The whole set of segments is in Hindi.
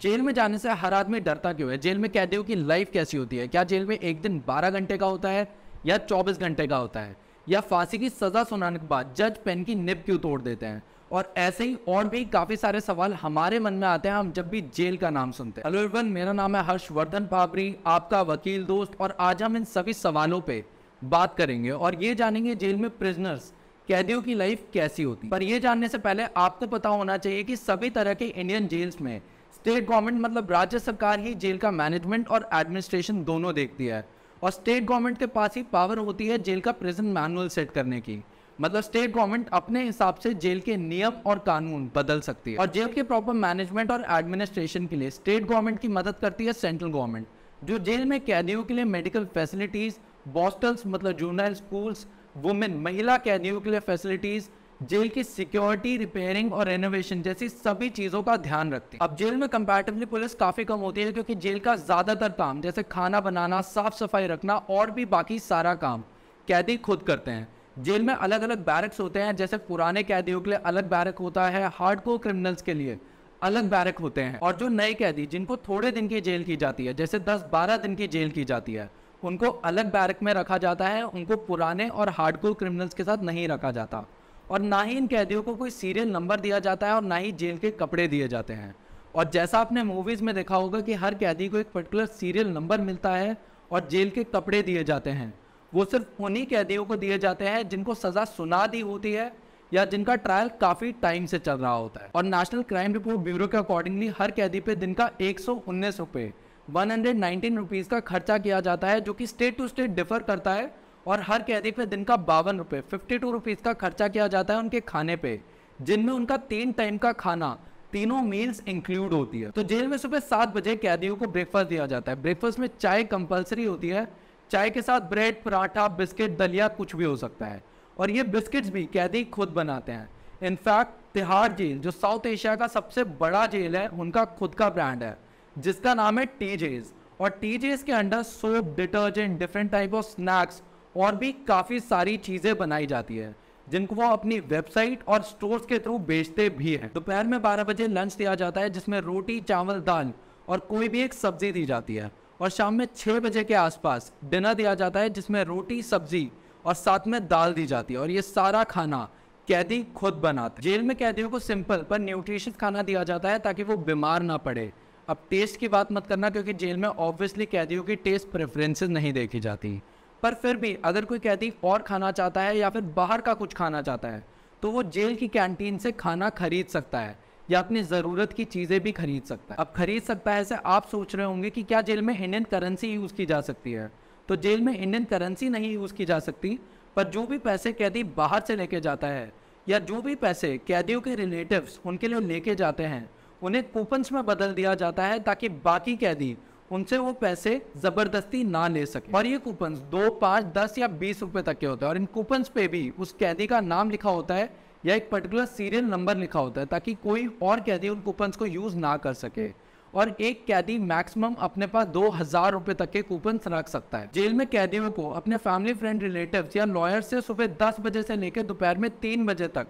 जेल में जाने से हर आदमी डरता क्यों है जेल में कैदियों की लाइफ कैसी होती है क्या जेल में एक दिन 12 घंटे का होता है या 24 घंटे का होता है या फांसी की सज़ा सुनाने के बाद जज पेन की निप क्यों तोड़ देते हैं और ऐसे ही और भी काफ़ी सारे सवाल हमारे मन में आते हैं हम जब भी जेल का नाम सुनते हैं हेलो एवरीवन मेरा नाम है हर्षवर्धन पाबरी आपका वकील दोस्त और आज हम इन सभी सवालों पर बात करेंगे और ये जानेंगे जेल में प्रिजनर्स कैदियों की लाइफ कैसी होती पर यह जानने से पहले आपको पता होना चाहिए कि सभी तरह के इंडियन जेल्स में स्टेट गवर्नमेंट मतलब राज्य सरकार ही जेल का मैनेजमेंट और एडमिनिस्ट्रेशन दोनों देखती है और स्टेट गवर्नमेंट के पास ही पावर होती है जेल का प्रेजेंट मैनुअल सेट करने की मतलब स्टेट गवर्नमेंट अपने हिसाब से जेल के नियम और कानून बदल सकती है और जेल के प्रॉपर मैनेजमेंट और एडमिनिस्ट्रेशन के लिए स्टेट गवर्नमेंट की मदद करती है सेंट्रल गवर्नमेंट जो जेल में कैदियों के लिए मेडिकल फैसिलिटीज़ बॉस्टल्स मतलब जूनल स्कूल्स वुमेन महिला कैदियों के लिए फैसिलिटीज़ जेल की सिक्योरिटी रिपेयरिंग और रेनोवेशन जैसी सभी चीज़ों का ध्यान रखते हैं अब जेल में कंपेरेटिवली पुलिस काफ़ी कम होती है क्योंकि जेल का ज़्यादातर काम जैसे खाना बनाना साफ सफाई रखना और भी बाकी सारा काम कैदी खुद करते हैं जेल में अलग अलग बैरक्स होते हैं जैसे पुराने कैदियों के लिए अलग बैरक होता है हार्ड कोर क्रिमिनल्स के लिए अलग बैरक होते हैं और जो नए कैदी जिनको थोड़े दिन की जेल की जाती है जैसे दस बारह दिन की जेल की जाती है उनको अलग बैरक में रखा जाता है उनको पुराने और हार्डकोर क्रिमिनल्स के साथ नहीं रखा जाता और ना ही इन कैदियों को कोई सीरियल नंबर दिया जाता है और ना ही जेल के कपड़े दिए जाते हैं और जैसा आपने मूवीज़ में देखा होगा कि हर कैदी को एक पर्टिकुलर सीरियल नंबर मिलता है और जेल के कपड़े दिए जाते हैं वो सिर्फ उन्हीं कैदियों को दिए जाते हैं जिनको सज़ा सुना दी होती है या जिनका ट्रायल काफ़ी टाइम से चल रहा होता है और नेशनल क्राइम रिपोर्ट ब्यूरो के अकॉर्डिंगली हर कैदी पे दिन का एक सौ उन्नीस रुपये वन हंड्रेड नाइनटीन रुपीज़ का खर्चा किया जाता है जो कि स्टेट टू स्टेट डिफर करता है और हर कैदी पे दिन का बावन रुपये फिफ्टी टू रुपीज़ का खर्चा किया जाता है उनके खाने पे जिनमें उनका तीन टाइम का खाना तीनों मील्स इंक्लूड होती है तो जेल में सुबह सात बजे कैदियों को ब्रेकफास्ट दिया जाता है ब्रेकफास्ट में चाय कंपलसरी होती है चाय के साथ ब्रेड पराठा बिस्किट दलिया कुछ भी हो सकता है और ये बिस्किट्स भी कैदी खुद बनाते हैं इनफैक्ट तिहाड़ जेल जो साउथ एशिया का सबसे बड़ा जेल है उनका खुद का ब्रांड है जिसका नाम है टी जेज और टी जेज के under soap detergent different type of snacks और भी काफ़ी सारी चीज़ें बनाई जाती है जिनको वो अपनी वेबसाइट और स्टोर्स के थ्रू बेचते भी हैं दोपहर में 12 बजे लंच दिया जाता है जिसमें रोटी चावल दाल और कोई भी एक सब्ज़ी दी जाती है और शाम में छः बजे के आसपास डिनर दिया जाता है जिसमें रोटी सब्जी और साथ में दाल दी जाती है और ये सारा खाना कैदी खुद बनाते जेल में कैदियों को सिंपल पर न्यूट्रिश खाना दिया जाता है ताकि वो बीमार ना पड़े अब टेस्ट की बात मत करना क्योंकि जेल में ऑब्वियसली कैदियों की टेस्ट प्रेफरेंसेस नहीं देखी जाती पर फिर भी अगर कोई कैदी और खाना चाहता है या फिर बाहर का कुछ खाना चाहता है तो वो जेल की कैंटीन से खाना खरीद सकता है या अपनी ज़रूरत की चीज़ें भी खरीद सकता है अब खरीद सकता है ऐसे आप सोच रहे होंगे कि क्या जेल में इंडियन करेंसी यूज़ की जा सकती है तो जेल में इंडियन करेंसी नहीं यूज़ की जा सकती पर जो भी पैसे कैदी बाहर से लेके जाता है या जो भी पैसे कैदियों के रिलेटिव्स उनके लिए लेके जाते हैं उन्हें कूपन्स में बदल दिया जाता है ताकि बाकी कैदी उनसे वो पैसे जबरदस्ती ना ले सके और ये कूपन दो पाँच दस या बीस रुपए तक के होते हैं और इन कूपन पे भी उस कैदी का नाम लिखा होता है या एक पर्टिकुलर सीरियल नंबर लिखा होता है ताकि कोई और कैदी उन कूपन को यूज़ ना कर सके और एक कैदी मैक्सिमम अपने पास दो हजार रुपए तक के कूपन रख सकता है जेल में कैदियों को अपने फैमिली फ्रेंड रिलेटिव या लॉयर से सुबह दस बजे से लेकर दोपहर में तीन बजे तक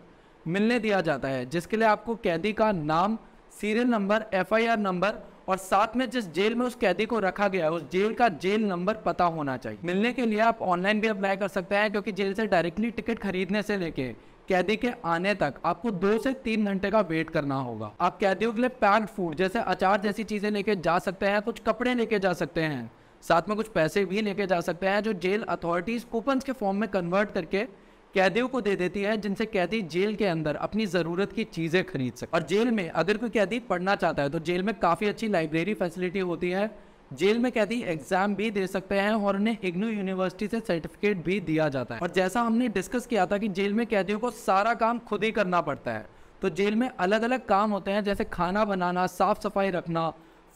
मिलने दिया जाता है जिसके लिए आपको कैदी का नाम सीरियल नंबर एफ नंबर और साथ में जिस जेल में उस कैदी को रखा गया है उस जेल का जेल नंबर पता होना चाहिए मिलने के लिए आप ऑनलाइन भी अप्लाई कर सकते हैं क्योंकि जेल से डायरेक्टली टिकट खरीदने से लेके कैदी के आने तक आपको दो से तीन घंटे का वेट करना होगा आप कैदियों के लिए पैक्ड फूड जैसे अचार जैसी चीज़ें लेके जा सकते हैं कुछ कपड़े लेके जा सकते हैं साथ में कुछ पैसे भी लेके जा सकते हैं जो जेल अथॉरिटीज़ कूपन के फॉर्म में कन्वर्ट करके कैदियों को दे देती है जिनसे कैदी जेल के अंदर अपनी ज़रूरत की चीज़ें खरीद सके और जेल में अगर कोई कैदी पढ़ना चाहता है तो जेल में काफ़ी अच्छी लाइब्रेरी फैसिलिटी होती है जेल में कैदी एग्जाम भी दे सकते हैं और उन्हें इग्नू यूनिवर्सिटी से सर्टिफिकेट भी दिया जाता है और जैसा हमने डिस्कस किया था कि जेल में कैदियों को सारा काम खुद ही करना पड़ता है तो जेल में अलग अलग काम होते हैं जैसे खाना बनाना साफ़ सफाई रखना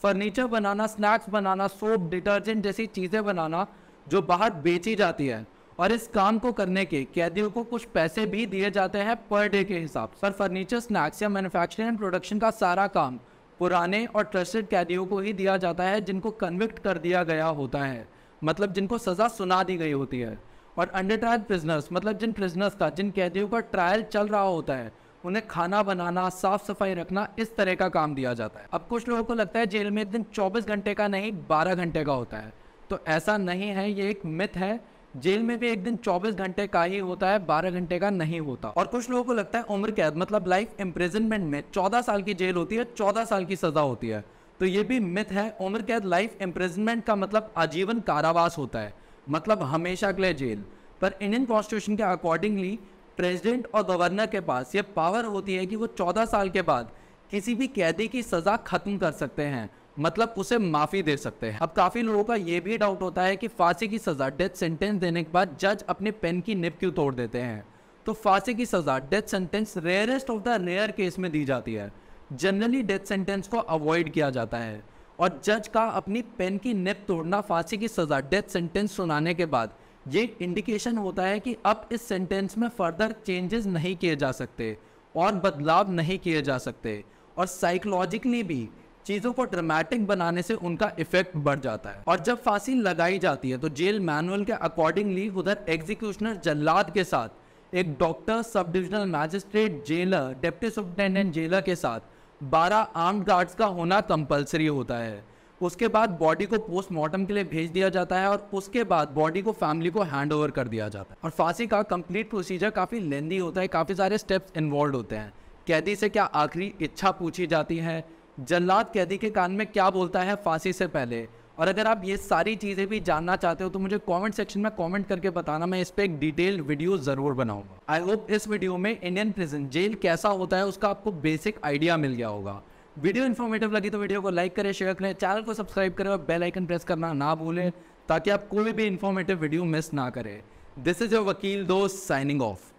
फर्नीचर बनाना स्नैक्स बनाना सोप डिटर्जेंट जैसी चीज़ें बनाना जो बाहर बेची जाती है और इस काम को करने के कैदियों को कुछ पैसे भी दिए जाते हैं पर डे के हिसाब से पर फर्नीचर स्नैक्स या मैन्युफैक्चरिंग एंड प्रोडक्शन का सारा काम पुराने और ट्रस्टेड कैदियों को ही दिया जाता है जिनको कन्विक्ट कर दिया गया होता है मतलब जिनको सज़ा सुना दी गई होती है और अंडर ट्रायल प्रिजनर्स मतलब जिन प्रिजनर्स का जिन कैदियों का ट्रायल चल रहा होता है उन्हें खाना बनाना साफ सफाई रखना इस तरह का काम दिया जाता है अब कुछ लोगों को लगता है जेल में दिन 24 घंटे का नहीं 12 घंटे का होता है तो ऐसा नहीं है ये एक मिथ है जेल में भी एक दिन 24 घंटे का ही होता है 12 घंटे का नहीं होता और कुछ लोगों को लगता है उम्र कैद मतलब लाइफ इम्प्रेजनमेंट में 14 साल की जेल होती है 14 साल की सजा होती है तो ये भी मिथ है उम्र कैद लाइफ इम्प्रेजनमेंट का मतलब आजीवन कारावास होता है मतलब हमेशा के लिए जेल पर इंडियन कॉन्स्टिट्यूशन के अकॉर्डिंगली प्रेजिडेंट और गवर्नर के पास ये पावर होती है कि वो चौदह साल के बाद किसी भी कैदी की सज़ा खत्म कर सकते हैं मतलब उसे माफी दे सकते हैं अब काफी लोगों का ये भी डाउट होता है कि फांसी की सजा डेथ सेंटेंस देने के बाद जज अपने पेन की निप क्यों तोड़ देते हैं तो फांसी की सजा death sentence rarest of the rare case में दी जाती है जनरली डेथ सेंटेंस को अवॉइड किया जाता है और जज का अपनी पेन की निप तोड़ना फांसी की सजा डेथ सेंटेंस सुनाने के बाद ये इंडिकेशन होता है कि अब इस सेंटेंस में फर्दर चेंजेस नहीं किए जा सकते और बदलाव नहीं किए जा सकते और साइकोलॉजिकली भी चीजों को ड्रामेटिक बनाने से उनका इफेक्ट बढ़ जाता है और जब फांसी लगाई जाती है तो जेल मैनुअल के अकॉर्डिंगली उधर एग्जीक्यूशनर जल्लाद के साथ एक doctor sub divisional magistrate jailer deputy superintendent jailer के साथ 12 आर्म गार्ड्स का होना कंपलसरी होता है उसके बाद बॉडी को पोस्टमार्टम के लिए भेज दिया जाता है और उसके बाद बॉडी को फैमिली को हैंड ओवर कर दिया जाता है और फांसी का कंप्लीट प्रोसीजर काफ़ी लेंदी होता है काफ़ी सारे स्टेप्स इन्वॉल्व होते हैं कैदी से क्या आखिरी इच्छा पूछी जाती है जल्लाद कैदी के कान में क्या बोलता है फांसी से पहले और अगर आप ये सारी चीज़ें भी जानना चाहते हो तो मुझे कमेंट सेक्शन में कमेंट करके बताना मैं इस पर एक डिटेल्ड वीडियो ज़रूर बनाऊंगा आई होप इस वीडियो में इंडियन प्रिजन जेल कैसा होता है उसका आपको बेसिक आइडिया मिल गया होगा वीडियो इन्फॉर्मेटिव लगी तो वीडियो को लाइक करें शेयर करें चैनल को सब्सक्राइब करें और बेलाइकन प्रेस करना ना भूलें ताकि आप कोई भी इन्फॉर्मेटिव वीडियो मिस ना करें दिस इज़ योर वकील दोस्त साइनिंग ऑफ